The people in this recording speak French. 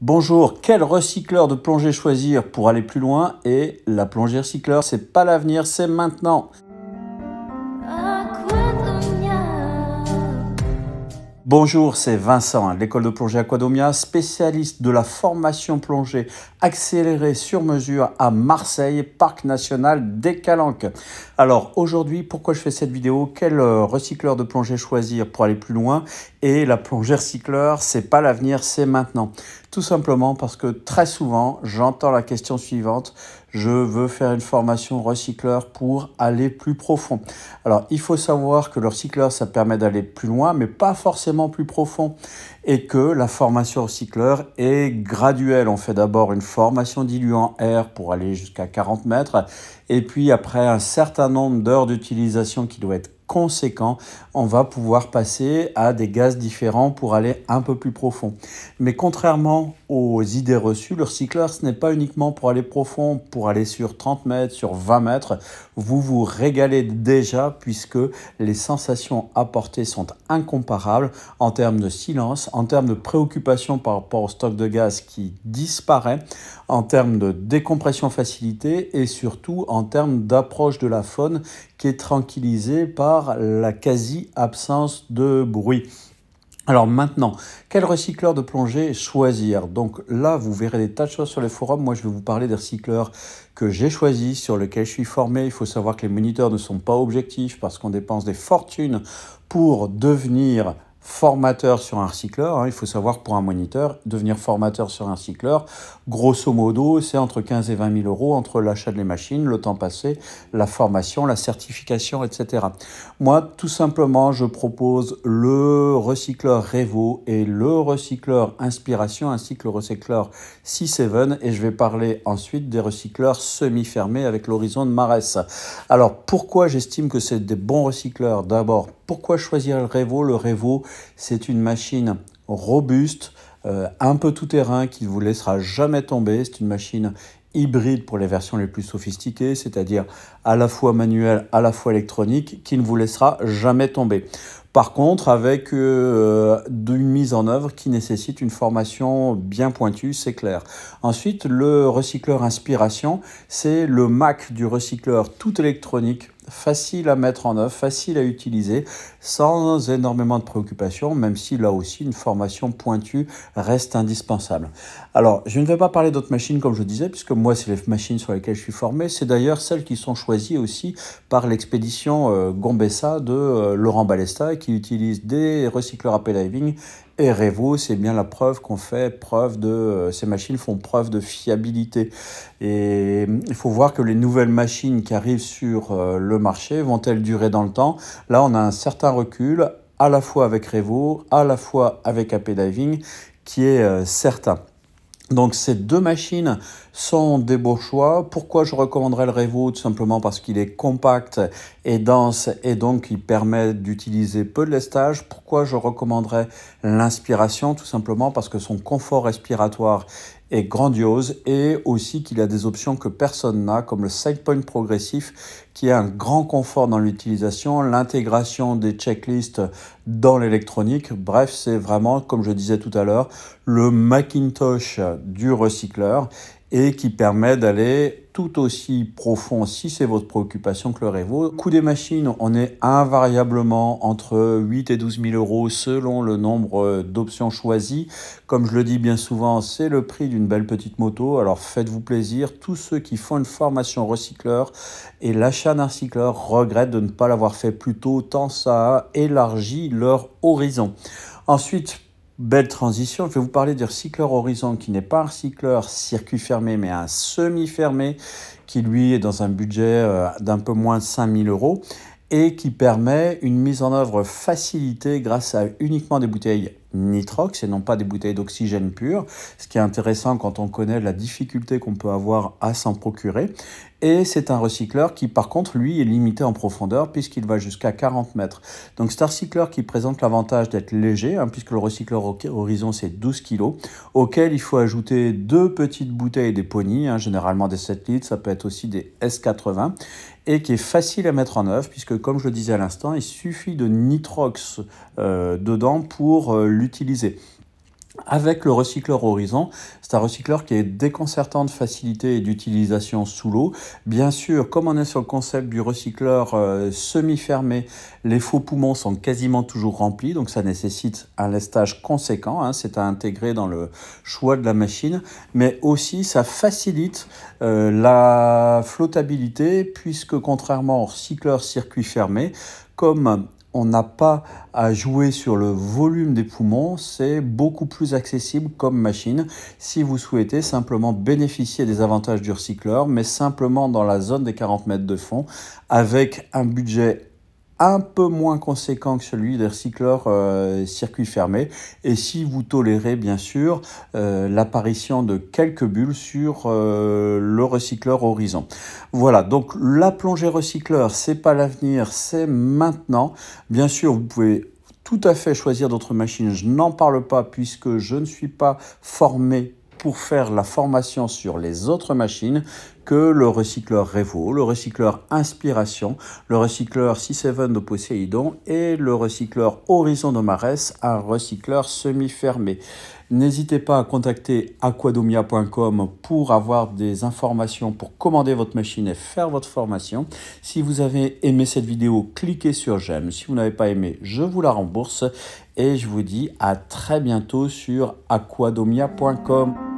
Bonjour, quel recycleur de plongée choisir pour aller plus loin Et la plongée recycleur, c'est pas l'avenir, c'est maintenant. Bonjour, c'est Vincent, l'école de plongée Aquadomia, spécialiste de la formation plongée accélérée sur mesure à Marseille, parc national des Calanques. Alors aujourd'hui, pourquoi je fais cette vidéo Quel euh, recycleur de plongée choisir pour aller plus loin Et la plongée recycleur, c'est pas l'avenir, c'est maintenant. Tout simplement parce que très souvent, j'entends la question suivante je veux faire une formation recycleur pour aller plus profond. Alors, il faut savoir que le recycleur, ça permet d'aller plus loin, mais pas forcément plus profond et que la formation recycleur est graduelle. On fait d'abord une formation diluant air pour aller jusqu'à 40 mètres et puis après un certain nombre d'heures d'utilisation qui doit être conséquent, on va pouvoir passer à des gaz différents pour aller un peu plus profond. Mais contrairement aux idées reçues, le recycleur, ce n'est pas uniquement pour aller profond, pour aller sur 30 mètres, sur 20 mètres. Vous vous régalez déjà puisque les sensations apportées sont incomparables en termes de silence, en termes de préoccupation par rapport au stock de gaz qui disparaît, en termes de décompression facilitée et surtout en termes d'approche de la faune qui est tranquillisée par la quasi-absence de bruit. Alors maintenant, quel recycleur de plongée choisir Donc là, vous verrez des tas de choses sur les forums. Moi, je vais vous parler des recycleurs que j'ai choisis, sur lesquels je suis formé. Il faut savoir que les moniteurs ne sont pas objectifs parce qu'on dépense des fortunes pour devenir formateur sur un recycleur. Hein, il faut savoir pour un moniteur, devenir formateur sur un recycleur, grosso modo, c'est entre 15 et 20 000 euros entre l'achat les machines, le temps passé, la formation, la certification, etc. Moi, tout simplement, je propose le recycleur Revo et le recycleur Inspiration ainsi que le recycleur c 7 et je vais parler ensuite des recycleurs semi-fermés avec l'horizon de Marès. Alors pourquoi j'estime que c'est des bons recycleurs D'abord pourquoi choisir le Revo Le Revo, c'est une machine robuste, euh, un peu tout terrain qui ne vous laissera jamais tomber. C'est une machine hybride pour les versions les plus sophistiquées, c'est-à-dire à la fois manuelle, à la fois électronique, qui ne vous laissera jamais tomber. Par contre, avec euh, une mise en œuvre qui nécessite une formation bien pointue, c'est clair. Ensuite, le recycleur inspiration, c'est le Mac du recycleur tout électronique facile à mettre en œuvre, facile à utiliser, sans énormément de préoccupations, même si là aussi une formation pointue reste indispensable. Alors, je ne vais pas parler d'autres machines comme je disais, puisque moi, c'est les machines sur lesquelles je suis formé. C'est d'ailleurs celles qui sont choisies aussi par l'expédition euh, Gombessa de euh, Laurent Balesta, qui utilise des recycleurs à diving et REVO, c'est bien la preuve qu'on fait preuve de. Euh, ces machines font preuve de fiabilité. Et il faut voir que les nouvelles machines qui arrivent sur euh, le marché vont-elles durer dans le temps Là, on a un certain recul, à la fois avec Revo, à la fois avec AP Diving, qui est euh, certain. Donc, ces deux machines sont des beaux choix. Pourquoi je recommanderais le Revo Tout simplement parce qu'il est compact et dense et donc il permet d'utiliser peu de lestage. Pourquoi je recommanderais l'inspiration Tout simplement parce que son confort respiratoire est grandiose et aussi qu'il a des options que personne n'a, comme le side point progressif, qui a un grand confort dans l'utilisation, l'intégration des checklists dans l'électronique. Bref, c'est vraiment, comme je disais tout à l'heure, le Macintosh du recycleur et qui permet d'aller tout aussi profond, si c'est votre préoccupation, que le révo. Coût des machines, on est invariablement entre 8 et 12 000 euros selon le nombre d'options choisies. Comme je le dis bien souvent, c'est le prix d'une belle petite moto, alors faites-vous plaisir. Tous ceux qui font une formation recycleur et l'achat d'un recycleur regrettent de ne pas l'avoir fait plus tôt, tant ça a élargi leur horizon. Ensuite, Belle transition, je vais vous parler du recycleur Horizon qui n'est pas un recycleur circuit fermé mais un semi-fermé qui lui est dans un budget euh, d'un peu moins de 5000 euros et qui permet une mise en œuvre facilitée grâce à uniquement des bouteilles nitrox et non pas des bouteilles d'oxygène pur, ce qui est intéressant quand on connaît la difficulté qu'on peut avoir à s'en procurer. Et c'est un recycleur qui, par contre, lui, est limité en profondeur puisqu'il va jusqu'à 40 mètres. Donc, Star qui présente l'avantage d'être léger, hein, puisque le recycleur Horizon, c'est 12 kg, auquel il faut ajouter deux petites bouteilles des ponies, hein, généralement des 7 litres, ça peut être aussi des S80, et qui est facile à mettre en œuvre, puisque, comme je le disais à l'instant, il suffit de nitrox euh, dedans pour euh, avec le recycleur Horizon, c'est un recycleur qui est déconcertant de facilité et d'utilisation sous l'eau. Bien sûr, comme on est sur le concept du recycleur euh, semi-fermé, les faux poumons sont quasiment toujours remplis, donc ça nécessite un lestage conséquent. Hein, c'est à intégrer dans le choix de la machine, mais aussi ça facilite euh, la flottabilité puisque contrairement au recycleur circuit fermé, comme on n'a pas à jouer sur le volume des poumons, c'est beaucoup plus accessible comme machine si vous souhaitez simplement bénéficier des avantages du recycleur, mais simplement dans la zone des 40 mètres de fond, avec un budget un peu moins conséquent que celui des recycleurs euh, circuits fermés et si vous tolérez bien sûr euh, l'apparition de quelques bulles sur euh, le recycleur horizon. Voilà, donc la plongée recycleur, c'est pas l'avenir, c'est maintenant. Bien sûr, vous pouvez tout à fait choisir d'autres machines, je n'en parle pas puisque je ne suis pas formé pour faire la formation sur les autres machines que le recycleur Revo, le recycleur Inspiration, le recycleur C7 de Poséidon et le recycleur Horizon de Marès, un recycleur semi-fermé. N'hésitez pas à contacter aquadomia.com pour avoir des informations pour commander votre machine et faire votre formation. Si vous avez aimé cette vidéo, cliquez sur j'aime. Si vous n'avez pas aimé, je vous la rembourse et je vous dis à très bientôt sur aquadomia.com.